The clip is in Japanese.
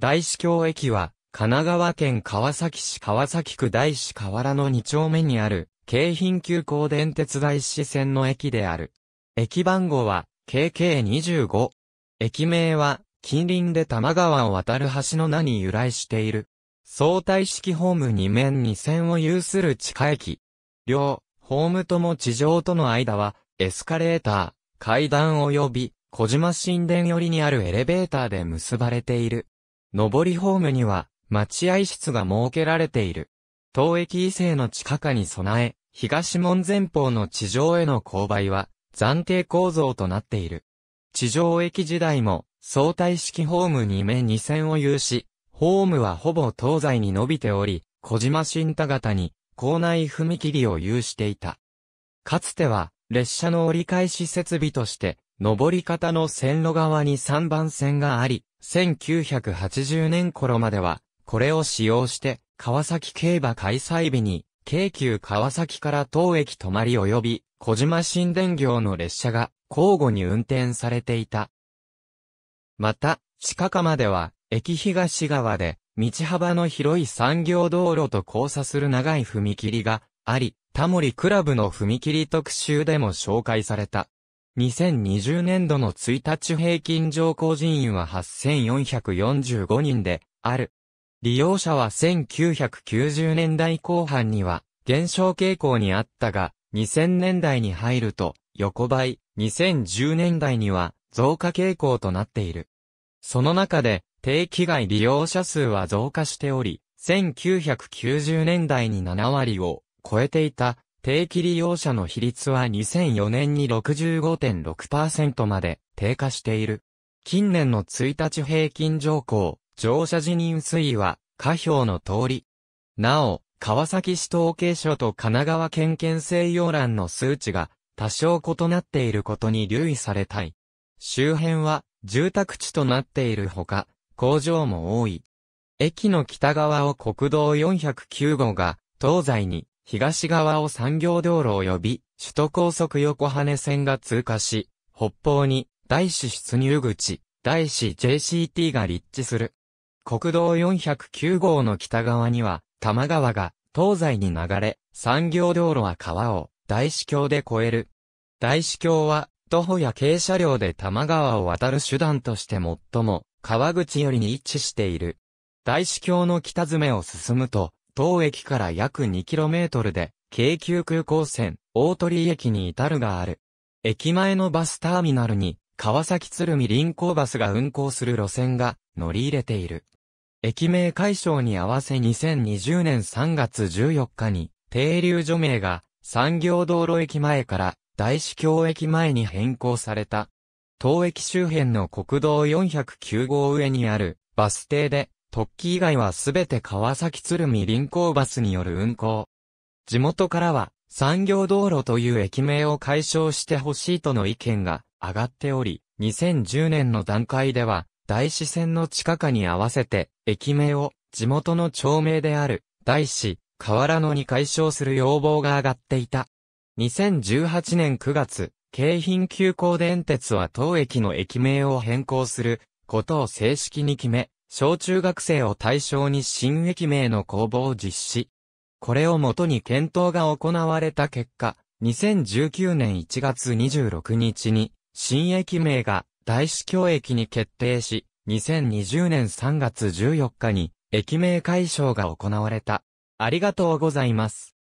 大司教駅は、神奈川県川崎市川崎区大司河原の2丁目にある、京浜急行電鉄大師線の駅である。駅番号は、KK25。駅名は、近隣で多摩川を渡る橋の名に由来している。相対式ホーム2面2線を有する地下駅。両、ホームとも地上との間は、エスカレーター、階段及び、小島神殿寄りにあるエレベーターで結ばれている。上りホームには、待合室が設けられている。当駅異性の地下化に備え、東門前方の地上への勾配は、暫定構造となっている。地上駅時代も、相対式ホーム2面2線を有し、ホームはほぼ東西に伸びており、小島新田型に、校内踏切を有していた。かつては、列車の折り返し設備として、上り方の線路側に3番線があり、1980年頃までは、これを使用して、川崎競馬開催日に、京急川崎から当駅泊まり及び、小島新電業の列車が交互に運転されていた。また、近下までは、駅東側で、道幅の広い産業道路と交差する長い踏切があり、タモリクラブの踏切特集でも紹介された。2020年度の1日平均乗降人員は8445人である。利用者は1990年代後半には減少傾向にあったが、2000年代に入ると横ばい、2010年代には増加傾向となっている。その中で定期外利用者数は増加しており、1990年代に7割を超えていた定期利用者の比率は2004年に65.6%まで低下している。近年の1日平均乗降、乗車辞任推移は、下表の通り。なお、川崎市統計所と神奈川県県西要欄の数値が多少異なっていることに留意されたい。周辺は住宅地となっているほか、工場も多い。駅の北側を国道409号が東西に東側を産業道路及び、首都高速横羽線が通過し、北方に、大市出入口、大市 JCT が立地する。国道409号の北側には、多摩川が東西に流れ、産業道路は川を大市橋で越える。大市橋は、徒歩や軽車両で多摩川を渡る手段として最も、川口よりに位置している。大市橋の北詰めを進むと、当駅から約 2km で、京急空港線、大鳥駅に至るがある。駅前のバスターミナルに、川崎鶴見臨港バスが運行する路線が乗り入れている。駅名解消に合わせ2020年3月14日に、停留所名が産業道路駅前から大司教駅前に変更された。当駅周辺の国道409号上にあるバス停で特急以外はすべて川崎鶴見臨港バスによる運行。地元からは、産業道路という駅名を解消してほしいとの意見が上がっており、2010年の段階では、大師線の地下化に合わせて、駅名を地元の町名である、大師、河原野に解消する要望が上がっていた。2018年9月、京浜急行電鉄は当駅の駅名を変更することを正式に決め、小中学生を対象に新駅名の公募を実施。これをもとに検討が行われた結果、2019年1月26日に、新駅名が大司教駅に決定し、2020年3月14日に、駅名解消が行われた。ありがとうございます。